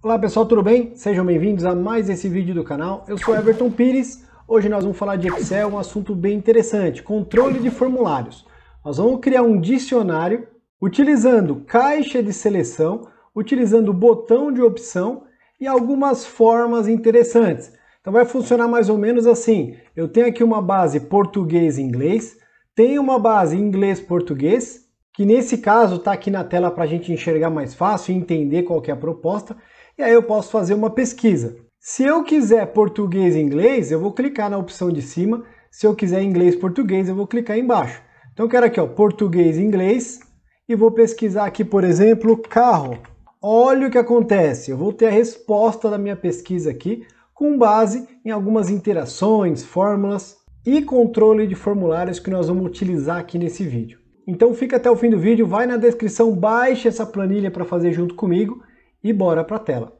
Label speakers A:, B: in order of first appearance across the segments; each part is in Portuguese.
A: Olá pessoal, tudo bem? Sejam bem-vindos a mais esse vídeo do canal. Eu sou Everton Pires. Hoje nós vamos falar de Excel, um assunto bem interessante, controle de formulários. Nós vamos criar um dicionário utilizando caixa de seleção, utilizando botão de opção e algumas formas interessantes. Então vai funcionar mais ou menos assim. Eu tenho aqui uma base português-inglês, tenho uma base inglês-português, que nesse caso está aqui na tela para a gente enxergar mais fácil e entender qual é a proposta e aí eu posso fazer uma pesquisa. Se eu quiser português e inglês, eu vou clicar na opção de cima. Se eu quiser inglês português, eu vou clicar embaixo. Então eu quero aqui, ó, português e inglês e vou pesquisar aqui, por exemplo, carro. Olha o que acontece. Eu vou ter a resposta da minha pesquisa aqui com base em algumas interações, fórmulas e controle de formulários que nós vamos utilizar aqui nesse vídeo. Então fica até o fim do vídeo, vai na descrição, baixe essa planilha para fazer junto comigo e bora para a tela.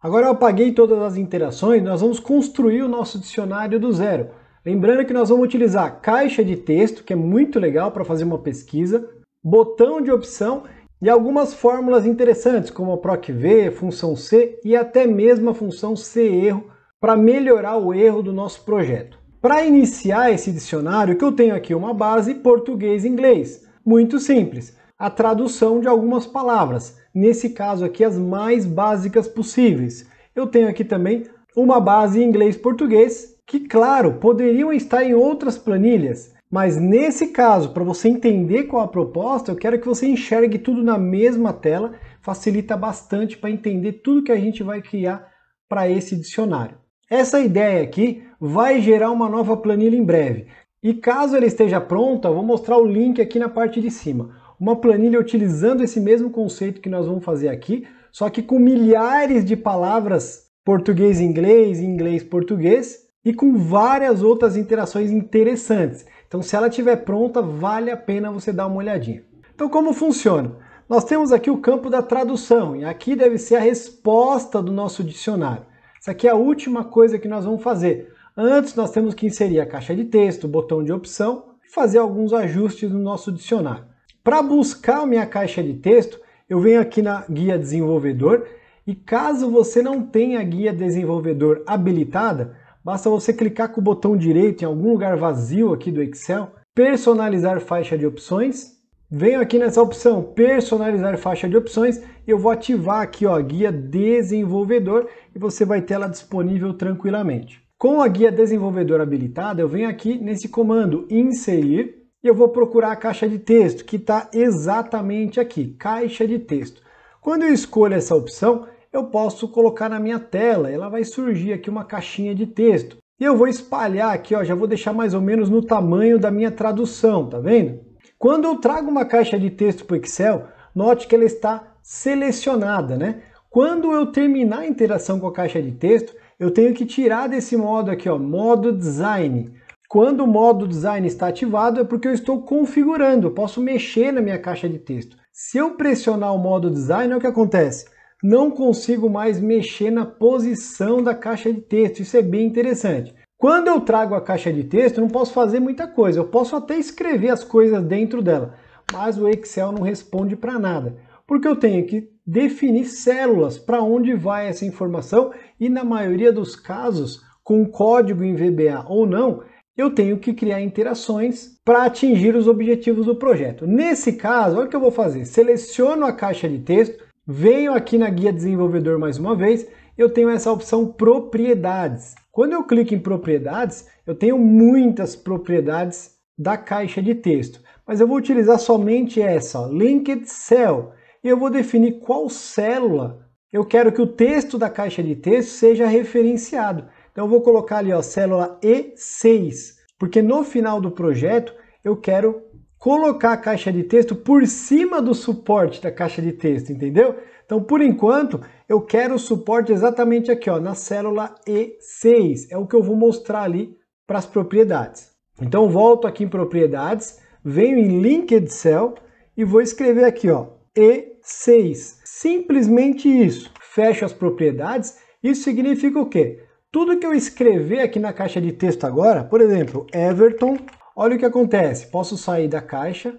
A: Agora eu apaguei todas as interações, nós vamos construir o nosso dicionário do zero. Lembrando que nós vamos utilizar caixa de texto, que é muito legal para fazer uma pesquisa, botão de opção e algumas fórmulas interessantes, como a PROC-V, função C e até mesmo a função C-erro, para melhorar o erro do nosso projeto. Para iniciar esse dicionário, que eu tenho aqui uma base português-inglês. Muito simples. A tradução de algumas palavras, nesse caso aqui as mais básicas possíveis. Eu tenho aqui também uma base inglês-português, que claro, poderiam estar em outras planilhas, mas nesse caso, para você entender qual a proposta, eu quero que você enxergue tudo na mesma tela, facilita bastante para entender tudo que a gente vai criar para esse dicionário. Essa ideia aqui vai gerar uma nova planilha em breve. E caso ela esteja pronta, vou mostrar o link aqui na parte de cima. Uma planilha utilizando esse mesmo conceito que nós vamos fazer aqui, só que com milhares de palavras português-inglês, inglês-português e com várias outras interações interessantes. Então, se ela estiver pronta, vale a pena você dar uma olhadinha. Então, como funciona? Nós temos aqui o campo da tradução, e aqui deve ser a resposta do nosso dicionário. Essa aqui é a última coisa que nós vamos fazer. Antes nós temos que inserir a caixa de texto, o botão de opção e fazer alguns ajustes no nosso dicionário. Para buscar a minha caixa de texto, eu venho aqui na guia desenvolvedor e caso você não tenha a guia desenvolvedor habilitada, basta você clicar com o botão direito em algum lugar vazio aqui do Excel, personalizar faixa de opções Venho aqui nessa opção personalizar faixa de opções e eu vou ativar aqui ó, guia desenvolvedor e você vai ter ela disponível tranquilamente. Com a guia desenvolvedor habilitada, eu venho aqui nesse comando inserir e eu vou procurar a caixa de texto que está exatamente aqui, caixa de texto. Quando eu escolho essa opção, eu posso colocar na minha tela, ela vai surgir aqui uma caixinha de texto. E eu vou espalhar aqui, ó, já vou deixar mais ou menos no tamanho da minha tradução, tá vendo? Quando eu trago uma caixa de texto para o Excel, note que ela está selecionada, né? Quando eu terminar a interação com a caixa de texto, eu tenho que tirar desse modo aqui, ó, modo design. Quando o modo design está ativado é porque eu estou configurando, eu posso mexer na minha caixa de texto. Se eu pressionar o modo design, é o que acontece? Não consigo mais mexer na posição da caixa de texto, isso é bem interessante. Quando eu trago a caixa de texto, não posso fazer muita coisa. Eu posso até escrever as coisas dentro dela, mas o Excel não responde para nada, porque eu tenho que definir células para onde vai essa informação e na maioria dos casos, com código em VBA ou não, eu tenho que criar interações para atingir os objetivos do projeto. Nesse caso, olha o que eu vou fazer. Seleciono a caixa de texto, venho aqui na guia desenvolvedor mais uma vez eu tenho essa opção propriedades. Quando eu clico em propriedades, eu tenho muitas propriedades da caixa de texto, mas eu vou utilizar somente essa, ó, Linked Cell, e eu vou definir qual célula eu quero que o texto da caixa de texto seja referenciado. Então eu vou colocar ali, ó, célula E6, porque no final do projeto eu quero colocar a caixa de texto por cima do suporte da caixa de texto, entendeu? Então, por enquanto, eu quero o suporte exatamente aqui, ó, na célula E6. É o que eu vou mostrar ali para as propriedades. Então, volto aqui em propriedades, venho em Linked Cell e vou escrever aqui, ó, E6. Simplesmente isso. Fecho as propriedades. Isso significa o quê? Tudo que eu escrever aqui na caixa de texto agora, por exemplo, Everton, olha o que acontece. Posso sair da caixa,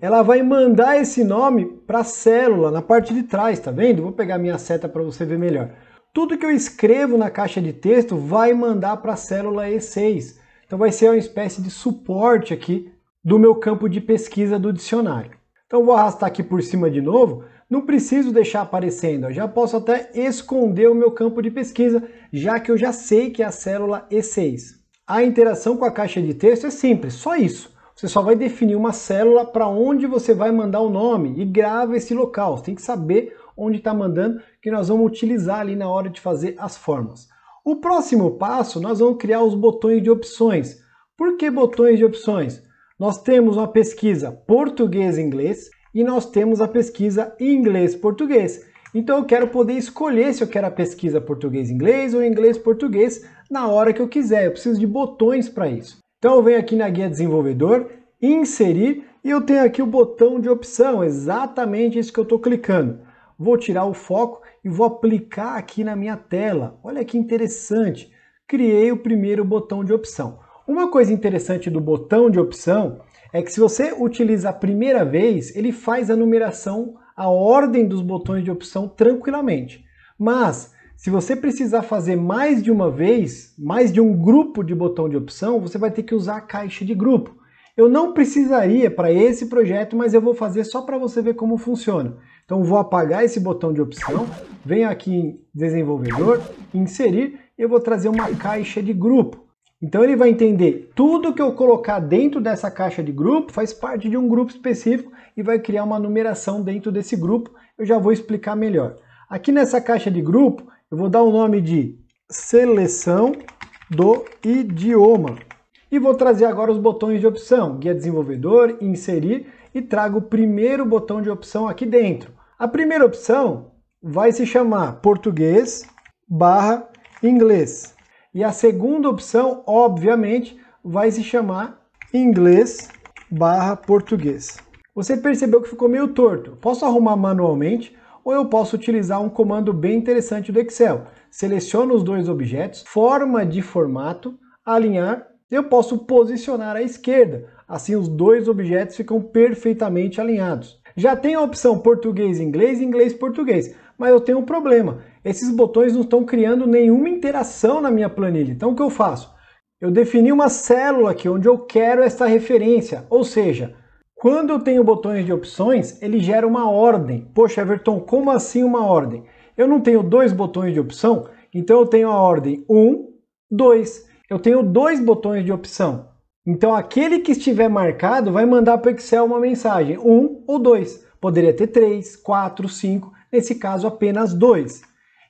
A: ela vai mandar esse nome para a célula, na parte de trás, tá vendo? Vou pegar minha seta para você ver melhor. Tudo que eu escrevo na caixa de texto vai mandar para a célula E6. Então vai ser uma espécie de suporte aqui do meu campo de pesquisa do dicionário. Então vou arrastar aqui por cima de novo, não preciso deixar aparecendo, eu já posso até esconder o meu campo de pesquisa, já que eu já sei que é a célula E6. A interação com a caixa de texto é simples, só isso. Você só vai definir uma célula para onde você vai mandar o nome e grava esse local. Você tem que saber onde está mandando, que nós vamos utilizar ali na hora de fazer as formas. O próximo passo, nós vamos criar os botões de opções. Por que botões de opções? Nós temos uma pesquisa português-inglês e nós temos a pesquisa inglês-português. Então eu quero poder escolher se eu quero a pesquisa português-inglês ou inglês-português na hora que eu quiser. Eu preciso de botões para isso. Então eu venho aqui na guia desenvolvedor, inserir e eu tenho aqui o botão de opção, exatamente isso que eu estou clicando. Vou tirar o foco e vou aplicar aqui na minha tela. Olha que interessante, criei o primeiro botão de opção. Uma coisa interessante do botão de opção é que se você utiliza a primeira vez, ele faz a numeração, a ordem dos botões de opção tranquilamente. Mas se você precisar fazer mais de uma vez, mais de um grupo de botão de opção, você vai ter que usar a caixa de grupo. Eu não precisaria para esse projeto, mas eu vou fazer só para você ver como funciona. Então vou apagar esse botão de opção, venho aqui em desenvolvedor, inserir, e eu vou trazer uma caixa de grupo. Então ele vai entender tudo que eu colocar dentro dessa caixa de grupo faz parte de um grupo específico e vai criar uma numeração dentro desse grupo. Eu já vou explicar melhor. Aqui nessa caixa de grupo, eu vou dar o nome de seleção do idioma. E vou trazer agora os botões de opção, guia desenvolvedor, inserir e trago o primeiro botão de opção aqui dentro. A primeira opção vai se chamar português barra inglês. E a segunda opção, obviamente, vai se chamar inglês barra português. Você percebeu que ficou meio torto. Posso arrumar manualmente, ou eu posso utilizar um comando bem interessante do Excel. Seleciono os dois objetos, forma de formato, alinhar, eu posso posicionar à esquerda, assim os dois objetos ficam perfeitamente alinhados. Já tem a opção português-inglês e inglês-português, mas eu tenho um problema. Esses botões não estão criando nenhuma interação na minha planilha, então o que eu faço? Eu defini uma célula aqui onde eu quero essa referência, ou seja, quando eu tenho botões de opções, ele gera uma ordem. Poxa, Everton, como assim uma ordem? Eu não tenho dois botões de opção, então eu tenho a ordem 1, 2. Eu tenho dois botões de opção. Então aquele que estiver marcado vai mandar para o Excel uma mensagem, 1 ou 2. Poderia ter 3, 4, 5, nesse caso apenas 2.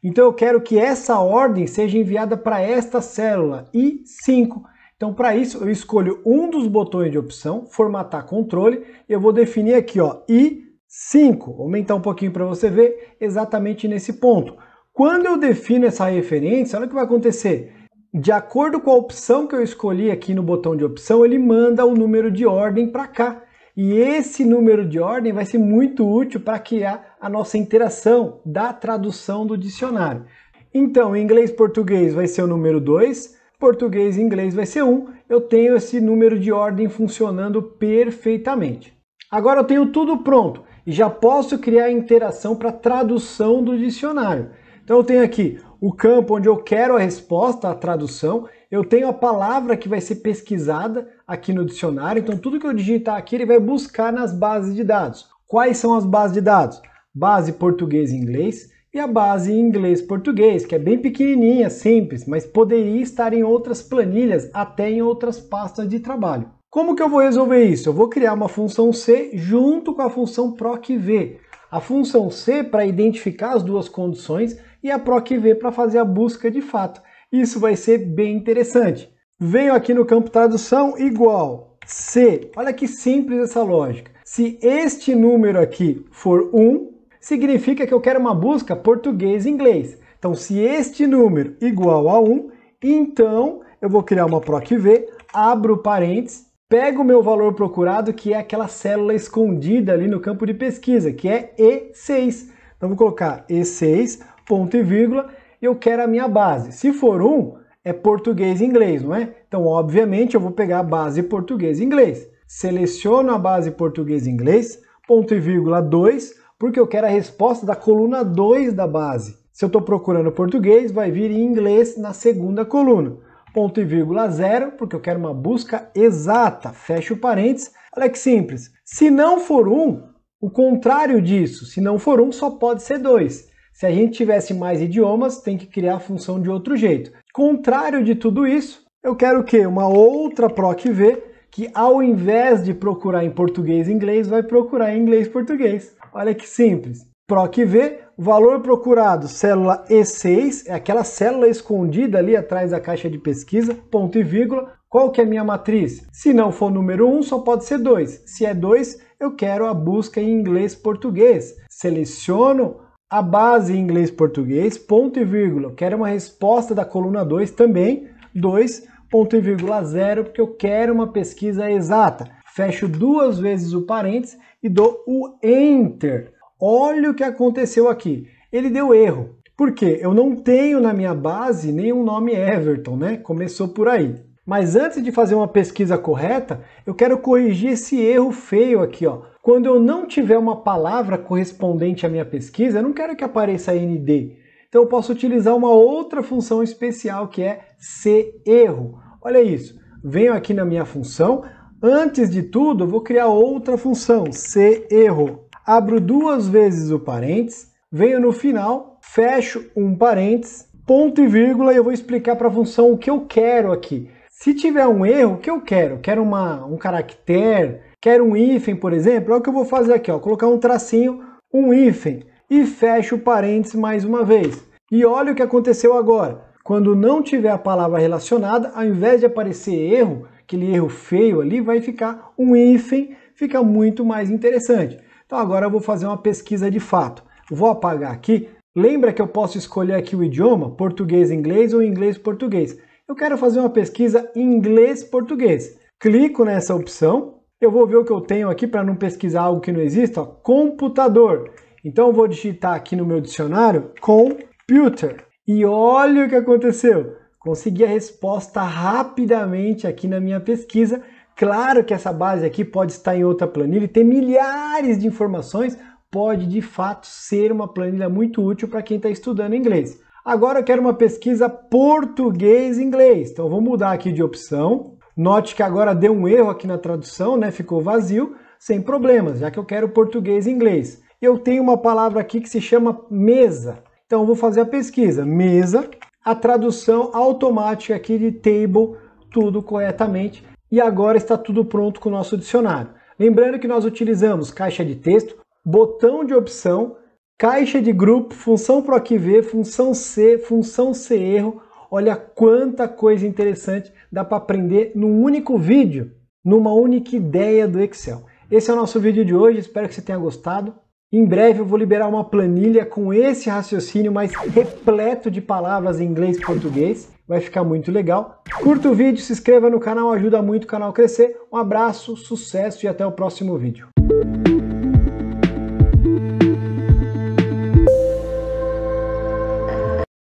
A: Então eu quero que essa ordem seja enviada para esta célula I5, então, para isso, eu escolho um dos botões de opção, formatar controle, e eu vou definir aqui, ó, I5. Aumentar um pouquinho para você ver exatamente nesse ponto. Quando eu defino essa referência, olha o que vai acontecer. De acordo com a opção que eu escolhi aqui no botão de opção, ele manda o número de ordem para cá. E esse número de ordem vai ser muito útil para criar a nossa interação da tradução do dicionário. Então, em inglês-português vai ser o número 2, português e inglês vai ser 1, eu tenho esse número de ordem funcionando perfeitamente. Agora eu tenho tudo pronto e já posso criar interação para tradução do dicionário. Então eu tenho aqui o campo onde eu quero a resposta, a tradução, eu tenho a palavra que vai ser pesquisada aqui no dicionário, então tudo que eu digitar aqui ele vai buscar nas bases de dados. Quais são as bases de dados? Base português e inglês, e a base em inglês-português, que é bem pequenininha, simples, mas poderia estar em outras planilhas, até em outras pastas de trabalho. Como que eu vou resolver isso? Eu vou criar uma função C junto com a função PROCV A função C para identificar as duas condições e a PROCV para fazer a busca de fato. Isso vai ser bem interessante. Venho aqui no campo tradução igual C. Olha que simples essa lógica. Se este número aqui for 1, significa que eu quero uma busca português e inglês. Então, se este número igual a 1, então eu vou criar uma PROCV, abro parênteses, pego o meu valor procurado, que é aquela célula escondida ali no campo de pesquisa, que é E6. Então, vou colocar E6, ponto e vírgula, eu quero a minha base. Se for 1, é português e inglês, não é? Então, obviamente, eu vou pegar a base português e inglês. Seleciono a base português e inglês, ponto e vírgula 2, porque eu quero a resposta da coluna 2 da base. Se eu estou procurando português, vai vir em inglês na segunda coluna. Ponto e vírgula zero, porque eu quero uma busca exata. Fecha o parênteses. Olha que simples. Se não for um, o contrário disso, se não for um, só pode ser dois. Se a gente tivesse mais idiomas, tem que criar a função de outro jeito. Contrário de tudo isso, eu quero o quê? uma outra proc v que ao invés de procurar em português e inglês, vai procurar em inglês português. Olha que simples. PROC V, valor procurado, célula E6, é aquela célula escondida ali atrás da caixa de pesquisa, ponto e vírgula. Qual que é a minha matriz? Se não for número 1, só pode ser 2. Se é 2, eu quero a busca em inglês-português. Seleciono a base em inglês-português, ponto e vírgula. Quero uma resposta da coluna 2 também, 2, ponto e vírgula 0, porque eu quero uma pesquisa exata fecho duas vezes o parênteses e dou o Enter. Olha o que aconteceu aqui. Ele deu erro. Por quê? Eu não tenho na minha base nenhum nome Everton, né? Começou por aí. Mas antes de fazer uma pesquisa correta, eu quero corrigir esse erro feio aqui, ó. Quando eu não tiver uma palavra correspondente à minha pesquisa, eu não quero que apareça ND. Então eu posso utilizar uma outra função especial que é C erro. Olha isso. Venho aqui na minha função, Antes de tudo, vou criar outra função, c erro. Abro duas vezes o parênteses, venho no final, fecho um parênteses, ponto e vírgula, e eu vou explicar para a função o que eu quero aqui. Se tiver um erro, o que eu quero? Quero uma, um caractere, quero um hífen, por exemplo, é o que eu vou fazer aqui, ó, colocar um tracinho, um hífen, e fecho o parênteses mais uma vez. E olha o que aconteceu agora. Quando não tiver a palavra relacionada, ao invés de aparecer erro, aquele erro feio ali, vai ficar um hífen, fica muito mais interessante. Então agora eu vou fazer uma pesquisa de fato. Vou apagar aqui. Lembra que eu posso escolher aqui o idioma, português-inglês ou inglês-português. Eu quero fazer uma pesquisa em inglês-português. Clico nessa opção. Eu vou ver o que eu tenho aqui para não pesquisar algo que não exista. computador. Então eu vou digitar aqui no meu dicionário computer. E olha o que aconteceu consegui a resposta rapidamente aqui na minha pesquisa. Claro que essa base aqui pode estar em outra planilha e ter milhares de informações, pode de fato ser uma planilha muito útil para quem está estudando inglês. Agora eu quero uma pesquisa português-inglês, então vou mudar aqui de opção. Note que agora deu um erro aqui na tradução, né? ficou vazio, sem problemas, já que eu quero português-inglês. Eu tenho uma palavra aqui que se chama mesa, então eu vou fazer a pesquisa mesa a tradução automática aqui de table tudo corretamente e agora está tudo pronto com o nosso dicionário. Lembrando que nós utilizamos caixa de texto, botão de opção, caixa de grupo, função PROCV, função C, função C erro. Olha quanta coisa interessante dá para aprender num único vídeo, numa única ideia do Excel. Esse é o nosso vídeo de hoje, espero que você tenha gostado. Em breve eu vou liberar uma planilha com esse raciocínio, mas repleto de palavras em inglês e português. Vai ficar muito legal. Curta o vídeo, se inscreva no canal, ajuda muito o canal a crescer. Um abraço, sucesso e até o próximo vídeo.